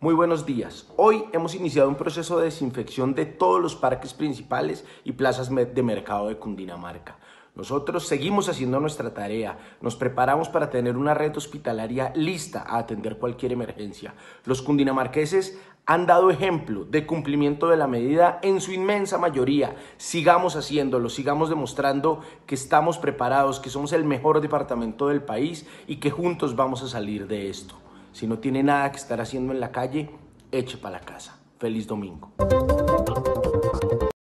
Muy buenos días. Hoy hemos iniciado un proceso de desinfección de todos los parques principales y plazas de mercado de Cundinamarca. Nosotros seguimos haciendo nuestra tarea, nos preparamos para tener una red hospitalaria lista a atender cualquier emergencia. Los cundinamarqueses han dado ejemplo de cumplimiento de la medida en su inmensa mayoría. Sigamos haciéndolo, sigamos demostrando que estamos preparados, que somos el mejor departamento del país y que juntos vamos a salir de esto. Si no tiene nada que estar haciendo en la calle, eche para la casa. Feliz domingo.